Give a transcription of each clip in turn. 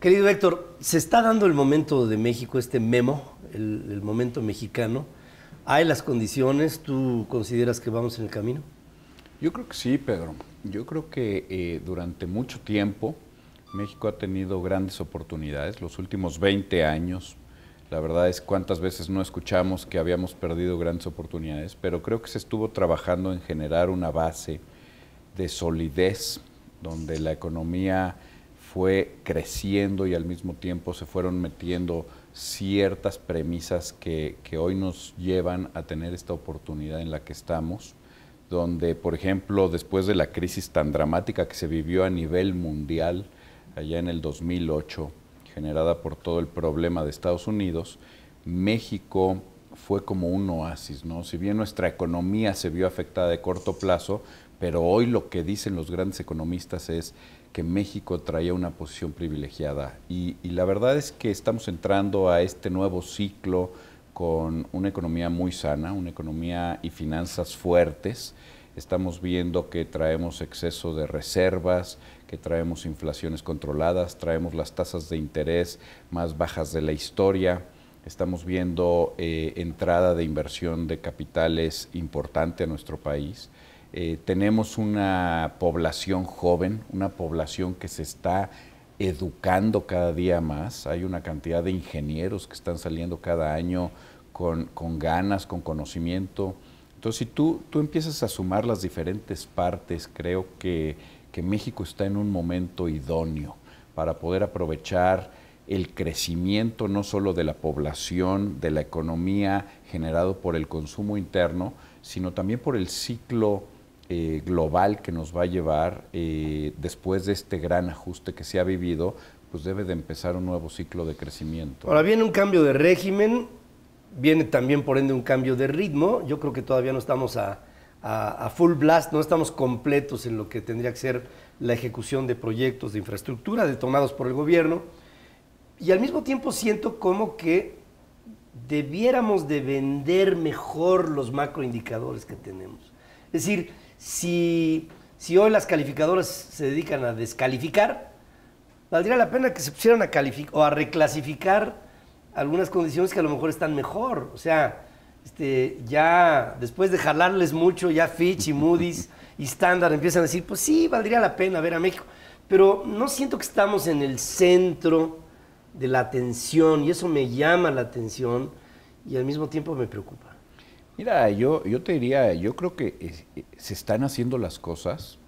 Querido Héctor, se está dando el momento de México, este memo, el, momento mexicano. ¿Hay las condiciones? ¿Tú consideras que vamos en el camino? Yo creo que sí, Pedro. Yo creo que eh, durante mucho tiempo México ha tenido grandes oportunidades. Los últimos 20 años, la verdad es cuántas veces no escuchamos que habíamos perdido grandes oportunidades, pero creo que se estuvo trabajando en generar una base de solidez donde la economía fue creciendo y al mismo tiempo se fueron metiendo ciertas premisas que, hoy nos llevan a tener esta oportunidad en la que estamos, donde, por ejemplo, después de la crisis tan dramática que se vivió a nivel mundial allá en el 2008, generada por todo el problema de Estados Unidos, México fue como un oasis, ¿no? Si bien nuestra economía se vio afectada de corto plazo, pero hoy lo que dicen los grandes economistas es que México traía una posición privilegiada. Y, la verdad es que estamos entrando a este nuevo ciclo con una economía muy sana, una economía y finanzas fuertes. Estamos viendo que traemos exceso de reservas, que traemos inflaciones controladas, traemos las tasas de interés más bajas de la historia. Estamos viendo eh, entrada de inversión de capitales importante a nuestro país. Eh, tenemos una población joven, una población que se está educando cada día más. Hay una cantidad de ingenieros que están saliendo cada año con, ganas, con conocimiento. Entonces, si tú, tú empiezas a sumar las diferentes partes, creo que, que México está en un momento idóneo para poder aprovechar el crecimiento no solo de la población, de la economía generado por el consumo interno, sino también por el ciclo eh, global que nos va a llevar eh, después de este gran ajuste que se ha vivido, pues debe de empezar un nuevo ciclo de crecimiento. Ahora viene un cambio de régimen, viene también por ende un cambio de ritmo. Yo creo que todavía no estamos a, full blast, no estamos completos en lo que tendría que ser la ejecución de proyectos de infraestructura tomados por el gobierno. Y al mismo tiempo siento como que debiéramos de vender mejor los macroindicadores que tenemos. Es decir, si, hoy las calificadoras se dedican a descalificar, valdría la pena que se pusieran a calificar o a reclasificar algunas condiciones que a lo mejor están mejor. O sea, este, ya después de jalarles mucho, ya Fitch y Moody's y Standard empiezan a decir, pues sí, valdría la pena ver a México. Pero no siento que estamos en el centro de la atención y eso me llama la atención y al mismo tiempo me preocupa. Mira, yo, yo te diría, yo creo que eh, se están haciendo las cosas.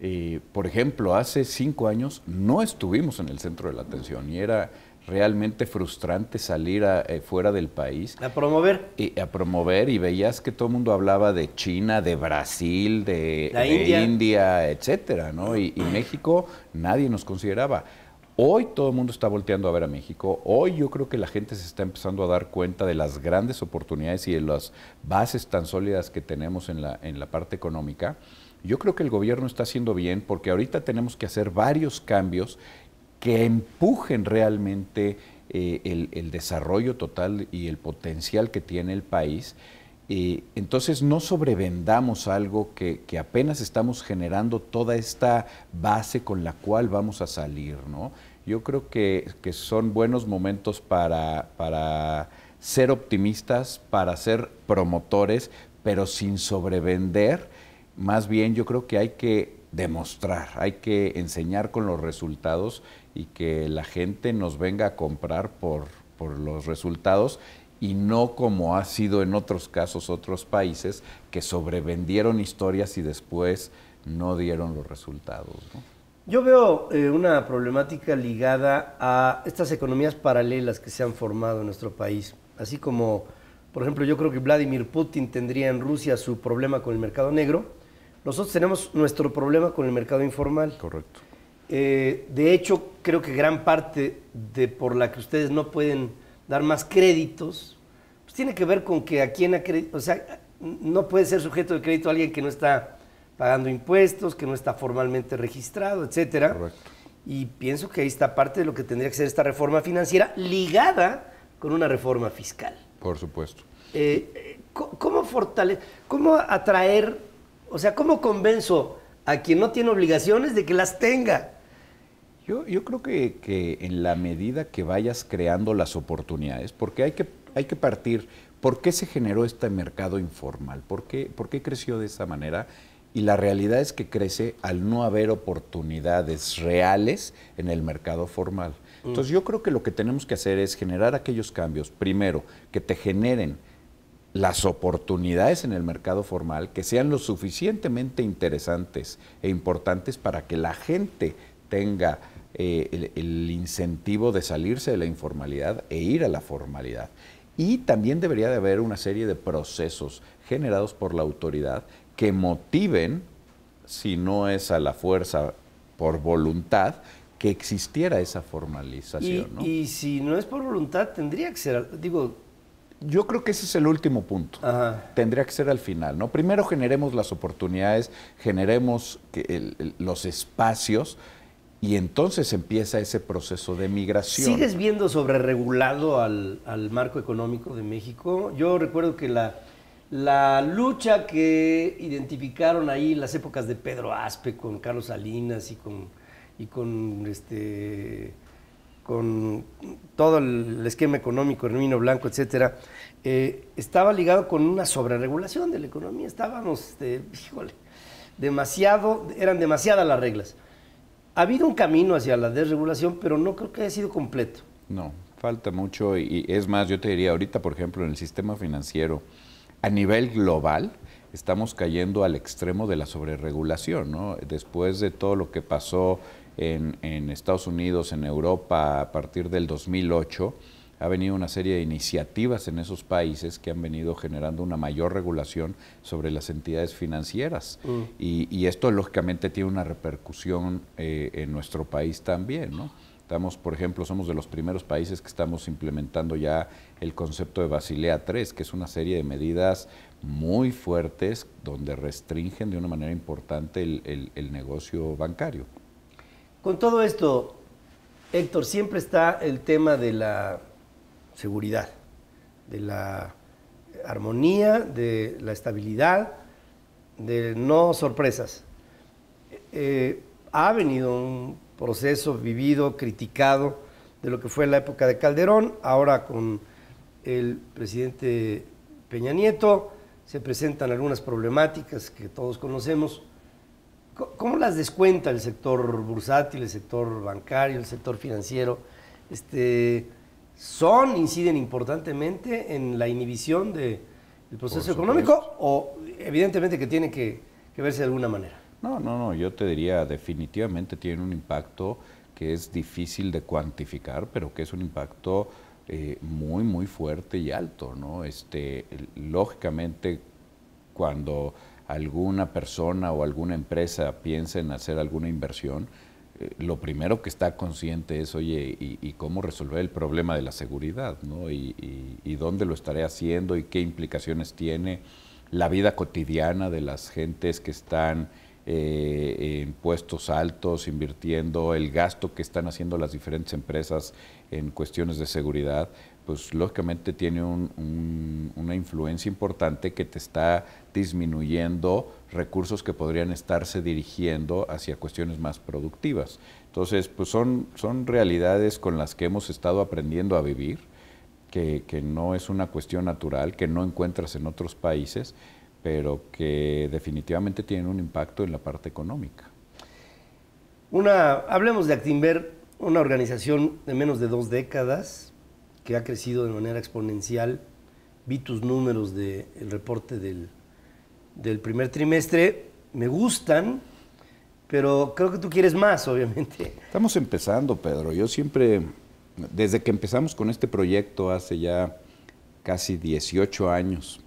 Eh, por ejemplo, hace cinco años no estuvimos en el centro de la atención y era realmente frustrante salir eh, fuera del país. A promover. Y, a promover y veías que todo el mundo hablaba de China, de Brasil, de, India. India. etcétera, ¿no? Y, y México nadie nos consideraba. Hoy todo el mundo está volteando a ver a México. Hoy yo creo que la gente se está empezando a dar cuenta de las grandes oportunidades y de las bases tan sólidas que tenemos en la, en la parte económica. Yo creo que el gobierno está haciendo bien porque ahorita tenemos que hacer varios cambios que empujen realmente eh, el, desarrollo total y el potencial que tiene el país. Eh, entonces no sobrevendamos algo que, que apenas estamos generando toda esta base con la cual vamos a salir, ¿no? yo creo que, son buenos momentos para, ser optimistas, para ser promotores, pero sin sobrevender. Más bien yo creo que hay que demostrar, hay que enseñar con los resultados y que la gente nos venga a comprar por, por los resultados y no como ha sido en otros casos otros países que sobrevendieron historias y después no dieron los resultados. Yo veo eh, una problemática ligada a estas economías paralelas que se han formado en nuestro país, así como, por ejemplo, yo creo que Vladimir Putin tendría en Rusia su problema con el mercado negro, nosotros tenemos nuestro problema con el mercado informal. Correcto. Eh, de hecho, creo que gran parte de por la que ustedes no pueden dar más créditos, pues tiene que ver con que a quién acredita, o sea, no puede ser sujeto de crédito a alguien que no está pagando impuestos, que no está formalmente registrado, etcétera. Correcto. Y pienso que ahí está parte de lo que tendría que ser esta reforma financiera ligada con una reforma fiscal. Por supuesto. Eh, ¿Cómo fortalecer, cómo atraer, o sea, cómo convenzo a quien no tiene obligaciones de que las tenga? Yo, yo creo que, que, en la medida que vayas creando las oportunidades, porque hay que, hay que partir, ¿por qué se generó este mercado informal? ¿Por qué, ¿Por qué creció de esa manera? y la realidad es que crece al no haber oportunidades reales en el mercado formal. Mm. Entonces yo creo que lo que tenemos que hacer es generar aquellos cambios, primero, que te generen las oportunidades en el mercado formal, que sean lo suficientemente interesantes e importantes para que la gente tenga eh, el incentivo de salirse de la informalidad e ir a la formalidad. Y también debería de haber una serie de procesos generados por la autoridad que motiven, si no es a la fuerza por voluntad, que existiera esa formalización. Y, si no es por voluntad, tendría que ser, digo... Yo creo que ese es el último punto. Tendría que ser al final, ¿no? Primero generemos las oportunidades, generemos los espacios, y entonces empieza ese proceso de migración. ¿Sigues viendo sobreregulado al, al marco económico de México? Yo recuerdo que la, lucha que identificaron ahí las épocas de Pedro Aspe con Carlos Salinas y con, y con este con todo el esquema económico, Hermino Blanco, etcétera, eh, estaba ligado con una sobreregulación de la economía. Estábamos, este, híjole, demasiado, eran demasiadas las reglas ha habido un camino hacia la desregulación, pero no creo que haya sido completo. No, falta mucho y, es más, yo te diría ahorita, por ejemplo, en el sistema financiero a nivel global, estamos cayendo al extremo de la sobreregulación, ¿no? Después de todo lo que pasó en, en, Estados Unidos, en Europa, a partir del 2008, ha venido una serie de iniciativas en esos países que han venido generando una mayor regulación sobre las entidades financieras. Mm. Y, esto lógicamente tiene una repercusión eh, en nuestro país también, Estamos, por ejemplo, somos de los primeros países que estamos implementando ya el concepto de Basilea III, que es una serie de medidas muy fuertes donde restringen de una manera importante el negocio bancario. Con todo esto, Héctor, siempre está el tema de la seguridad, de la armonía, de la estabilidad, de no sorpresas. Eh, ha venido un proceso vivido, criticado, de lo que fue la época de Calderón, ahora con el presidente Peña Nieto, se presentan algunas problemáticas que todos conocemos. ¿Cómo las descuenta el sector bursátil, el sector bancario, el sector financiero? Este, son, inciden importantemente en la inhibición del proceso económico o evidentemente que tiene que, verse de alguna manera. No, no, no, yo te diría definitivamente tiene un impacto que es difícil de cuantificar, pero que es un impacto eh, muy, muy fuerte y alto, ¿no? Este, lógicamente, cuando alguna persona o alguna empresa piensa en hacer alguna inversión, eh, lo primero que está consciente es, oye, y, cómo resolver el problema de la seguridad, ¿no? Y, dónde lo estaré haciendo y qué implicaciones tiene la vida cotidiana de las gentes que están eh, en puestos altos, invirtiendo, el gasto que están haciendo las diferentes empresas en cuestiones de seguridad pues lógicamente tiene una influencia importante que te está disminuyendo recursos que podrían estarse dirigiendo hacia cuestiones más productivas. Entonces, pues son, realidades con las que hemos estado aprendiendo a vivir, que, no es una cuestión natural, que no encuentras en otros países, pero que definitivamente tienen un impacto en la parte económica. Una, hablemos de Actinver, una organización de menos de dos décadas, que ha crecido de manera exponencial. Vi tus números del reporte del, primer trimestre, me gustan, pero creo que tú quieres más, obviamente. Estamos empezando, Pedro. Yo siempre, desde que empezamos con este proyecto hace ya casi 18 años,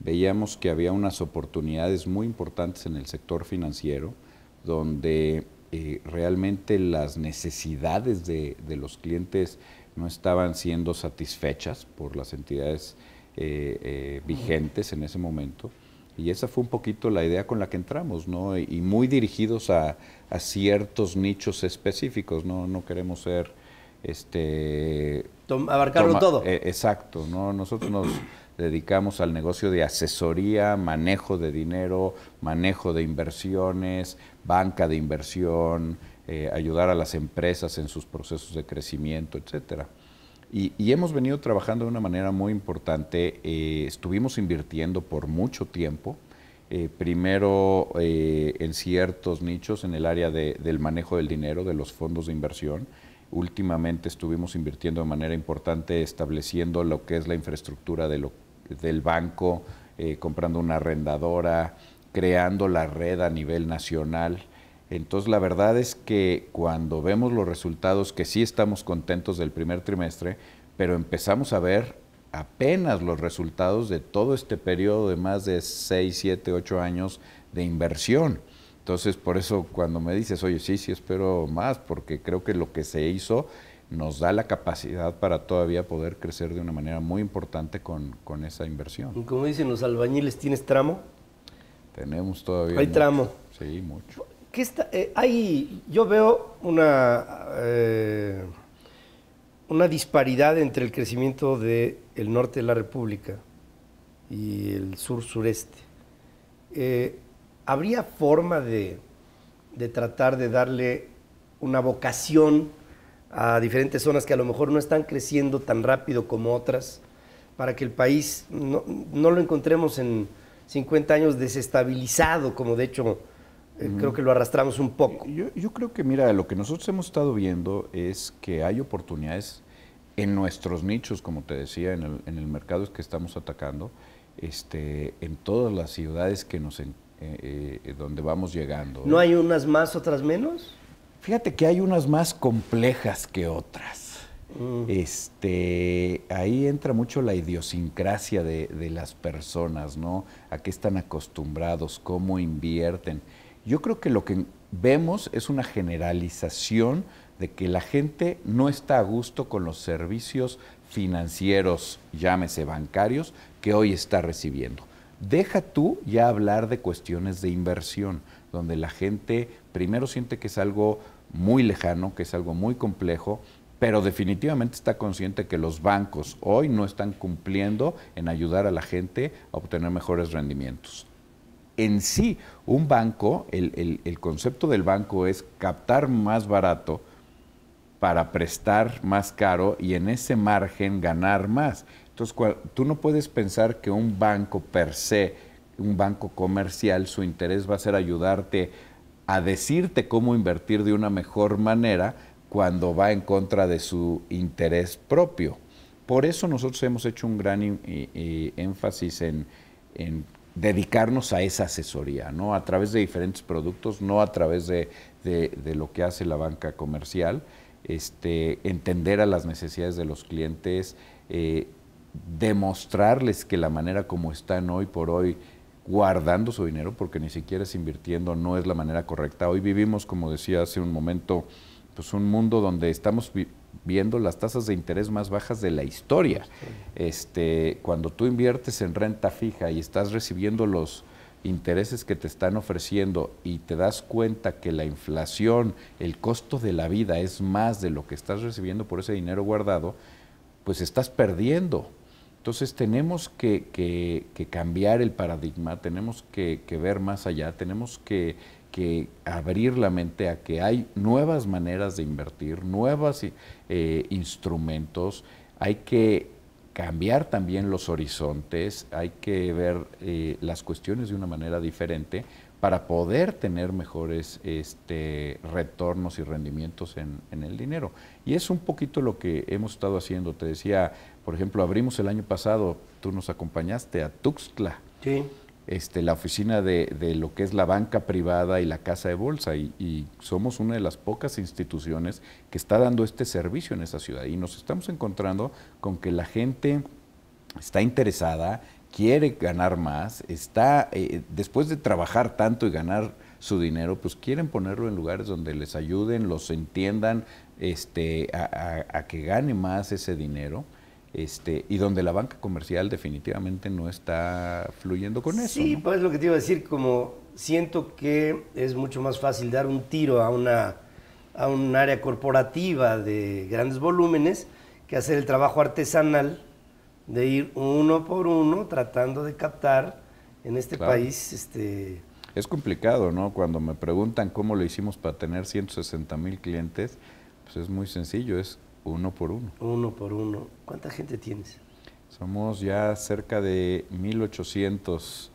veíamos que había unas oportunidades muy importantes en el sector financiero, donde eh, realmente las necesidades de, de los clientes no estaban siendo satisfechas por las entidades eh, eh, vigentes en ese momento. Y esa fue un poquito la idea con la que entramos, ¿no? Y muy dirigidos a, ciertos nichos específicos, ¿no? No queremos ser, este... abarcarlo todo. Eh, exacto, ¿no? Nosotros nos dedicamos al negocio de asesoría, manejo de dinero, manejo de inversiones, banca de inversión, eh, ayudar a las empresas en sus procesos de crecimiento, etcétera. Y, hemos venido trabajando de una manera muy importante. Eh, estuvimos invirtiendo por mucho tiempo, eh, primero en ciertos nichos, en el área del manejo del dinero, de los fondos de inversión. Últimamente estuvimos invirtiendo de manera importante estableciendo lo que es la infraestructura del banco, comprando una arrendadora, creando la red a nivel nacional. Entonces, la verdad es que cuando vemos los resultados, que sí estamos contentos del primer trimestre, pero empezamos a ver apenas los resultados de todo este periodo de más de 6, 7, 8 años de inversión. Entonces, por eso cuando me dices, oye, sí, sí, espero más, porque creo que lo que se hizo nos da la capacidad para todavía poder crecer de una manera muy importante con, con esa inversión. Y como dicen los albañiles, ¿tienes tramo? Tenemos todavía. Hay tramo. Sí, mucho está, eh, yo veo una, eh, una disparidad entre el crecimiento del norte de la República y el sur-sureste. Eh, ¿Habría forma de, de tratar de darle una vocación a diferentes zonas que a lo mejor no están creciendo tan rápido como otras, para que el país no, no lo encontremos en 50 años desestabilizado, como de hecho eh, creo que lo arrastramos un poco. Yo, yo creo que, mira, lo que nosotros hemos estado viendo es que hay oportunidades en nuestros nichos, como te decía, en el, en el mercado que estamos atacando, este, en todas las ciudades que nos eh, eh, donde vamos llegando. ¿No hay unas más, otras menos? Fíjate que hay unas más complejas que otras. Mm. Este, ahí entra mucho la idiosincrasia de, de, las personas, ¿no? A qué están acostumbrados, cómo invierten. Yo creo que lo que vemos es una generalización de que la gente no está a gusto con los servicios financieros, llámese bancarios, que hoy está recibiendo. Deja tú ya hablar de cuestiones de inversión, donde la gente primero siente que es algo muy lejano, que es algo muy complejo, pero definitivamente está consciente que los bancos hoy no están cumpliendo en ayudar a la gente a obtener mejores rendimientos en sí, un banco, el, concepto del banco es captar más barato para prestar más caro y en ese margen ganar más. Entonces, tú no puedes pensar que un banco per se, un banco comercial, su interés va a ser ayudarte a decirte cómo invertir de una mejor manera cuando va en contra de su interés propio. Por eso nosotros hemos hecho un gran énfasis en dedicarnos a esa asesoría, ¿no? A través de diferentes productos, no a través de, lo que hace la banca comercial, este, entender a las necesidades de los clientes, eh, demostrarles que la manera como están hoy por hoy guardando su dinero, porque ni siquiera es invirtiendo, no es la manera correcta. Hoy vivimos, como decía hace un momento, pues un mundo donde estamos viendo las tasas de interés más bajas de la historia. Este, cuando tú inviertes en renta fija y estás recibiendo los intereses que te están ofreciendo y te das cuenta que la inflación, el costo de la vida es más de lo que estás recibiendo por ese dinero guardado, pues estás perdiendo entonces tenemos que, cambiar el paradigma, tenemos que, ver más allá, tenemos que, abrir la mente a que hay nuevas maneras de invertir, nuevos eh, instrumentos, hay que cambiar también los horizontes, hay que ver eh, las cuestiones de una manera diferente para poder tener mejores este, retornos y rendimientos en, el dinero. Y es un poquito lo que hemos estado haciendo. Te decía, por ejemplo, abrimos el año pasado, tú nos acompañaste a Tuxtla. Este, la oficina de, lo que es la banca privada y la casa de bolsa. Y, somos una de las pocas instituciones que está dando este servicio en esa ciudad. Y nos estamos encontrando con que la gente está interesada, quiere ganar más, está, eh, después de trabajar tanto y ganar su dinero, pues quieren ponerlo en lugares donde les ayuden, los entiendan este, a que gane más ese dinero. Este, y donde la banca comercial definitivamente no está fluyendo con eso. Sí, pues lo que te iba a decir, como siento que es mucho más fácil dar un tiro a una a un área corporativa de grandes volúmenes que hacer el trabajo artesanal de ir uno por uno tratando de captar en este país este es complicado, ¿no? Cuando me preguntan cómo lo hicimos para tener 160 mil clientes, pues es muy sencillo, es uno por uno. Uno por uno. ¿Cuánta gente tienes? Somos ya cerca de 1800,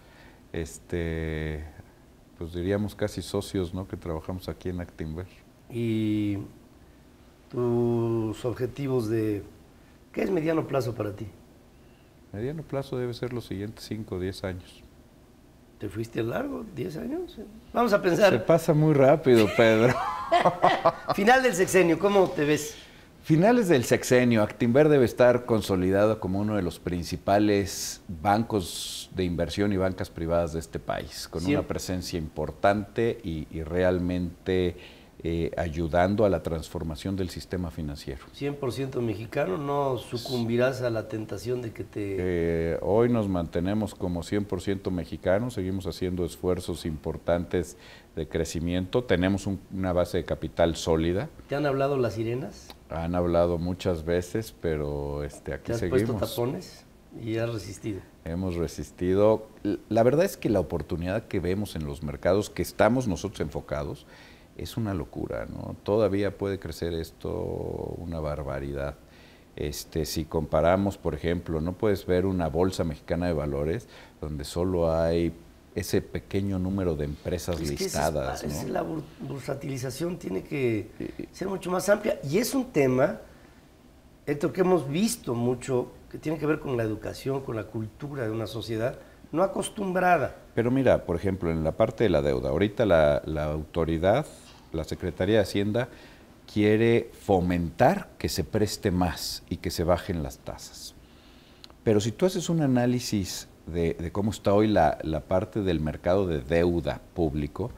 este, pues diríamos casi socios, ¿no? Que trabajamos aquí en Actinver. Y tus objetivos de... ¿Qué es mediano plazo para ti? Mediano plazo debe ser los siguientes 5 o 10 años. ¿Te fuiste largo? ¿10 años? Vamos a pensar. Se pasa muy rápido, Pedro. Final del sexenio, ¿cómo te ves? Finales del sexenio, Actinver debe estar consolidado como uno de los principales bancos de inversión y bancas privadas de este país, con una presencia importante y, realmente eh, ayudando a la transformación del sistema financiero. 100% mexicano, no sucumbirás a la tentación de que te... Eh, hoy nos mantenemos como 100% mexicanos, seguimos haciendo esfuerzos importantes de crecimiento, tenemos una base de capital sólida. ¿Te han hablado las sirenas? Han hablado muchas veces, pero este, aquí ¿Te has seguimos. Puesto y has resistido. Hemos resistido. La verdad es que la oportunidad que vemos en los mercados, que estamos nosotros enfocados, es una locura, ¿no? Todavía puede crecer esto una barbaridad. Este, si comparamos, por ejemplo, no puedes ver una bolsa mexicana de valores donde solo hay ese pequeño número de empresas listadas. La bursatilización tiene que ser mucho más amplia y es un tema, esto que hemos visto mucho, que tiene que ver con la educación, con la cultura de una sociedad no acostumbrada. Pero mira, por ejemplo, en la parte de la deuda, ahorita la autoridad, la Secretaría de Hacienda, quiere fomentar que se preste más y que se bajen las tasas. Pero si tú haces un análisis de, cómo está hoy la, parte del mercado de deuda público,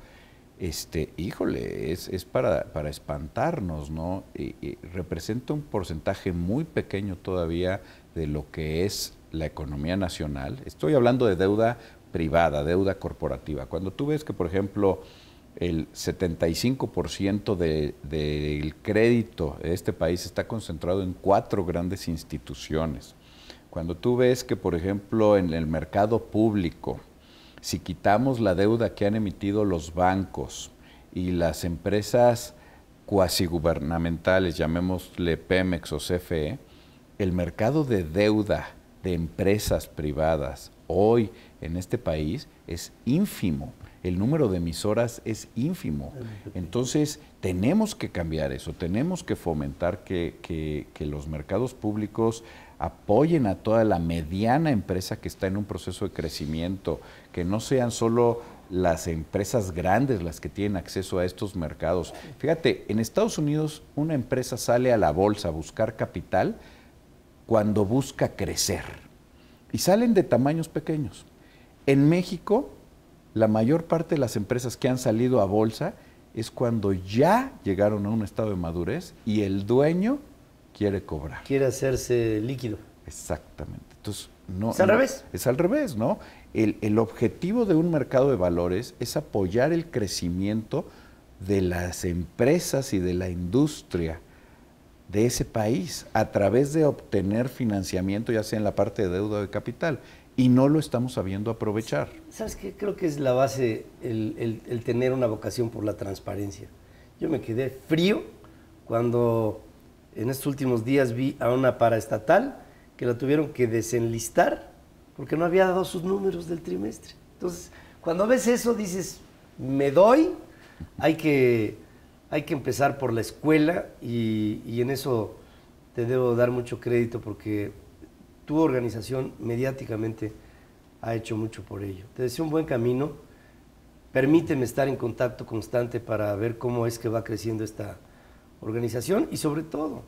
este, híjole, es, para, espantarnos, ¿no? Y, representa un porcentaje muy pequeño todavía de lo que es la economía nacional. Estoy hablando de deuda privada, deuda corporativa. Cuando tú ves que, por ejemplo, el 75% del crédito de este país está concentrado en cuatro grandes instituciones, cuando tú ves que, por ejemplo, en el mercado público, si quitamos la deuda que han emitido los bancos y las empresas cuasi gubernamentales, llamémosle Pemex o CFE, el mercado de deuda de empresas privadas hoy en este país es ínfimo. El número de emisoras es ínfimo. Entonces, tenemos que cambiar eso, tenemos que fomentar que, que los mercados públicos apoyen a toda la mediana empresa que está en un proceso de crecimiento, que no sean solo las empresas grandes las que tienen acceso a estos mercados. Fíjate, en Estados Unidos una empresa sale a la bolsa a buscar capital cuando busca crecer y salen de tamaños pequeños. En México, la mayor parte de las empresas que han salido a bolsa es cuando ya llegaron a un estado de madurez y el dueño quiere cobrar. Quiere hacerse líquido. Exactamente. Entonces, no, es al revés. Es al revés, ¿no? El, objetivo de un mercado de valores es apoyar el crecimiento de las empresas y de la industria de ese país a través de obtener financiamiento, ya sea en la parte de deuda o de capital. Y no lo estamos sabiendo aprovechar. ¿Sabes qué? Creo que es la base el tener una vocación por la transparencia. Yo me quedé frío cuando en estos últimos días vi a una paraestatal que la tuvieron que desenlistar porque no había dado sus números del trimestre. Entonces, cuando ves eso, dices, me doy, hay que, hay que empezar por la escuela y, y en eso te debo dar mucho crédito porque tu organización mediáticamente ha hecho mucho por ello. Te deseo un buen camino. Permíteme estar en contacto constante para ver cómo es que va creciendo esta, organización y sobre todo,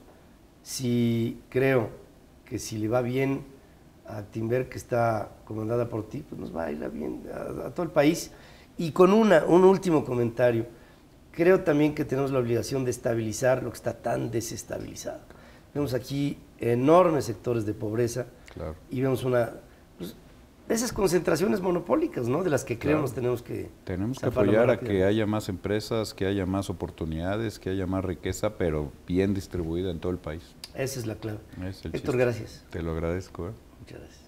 si creo que si le va bien a Timber, que está comandada por ti, pues nos va a ir bien a, todo el país. Y con una, un último comentario, creo también que tenemos la obligación de estabilizar lo que está tan desestabilizado. Vemos aquí enormes sectores de pobreza y vemos una esas concentraciones monopólicas, ¿no? De las que creo nos tenemos que... Tenemos que apoyar a que haya más empresas, que haya más oportunidades, que haya más riqueza, pero bien distribuida en todo el país. Esa es la clave. Es gracias. Te lo agradezco. ¿eh? Muchas gracias.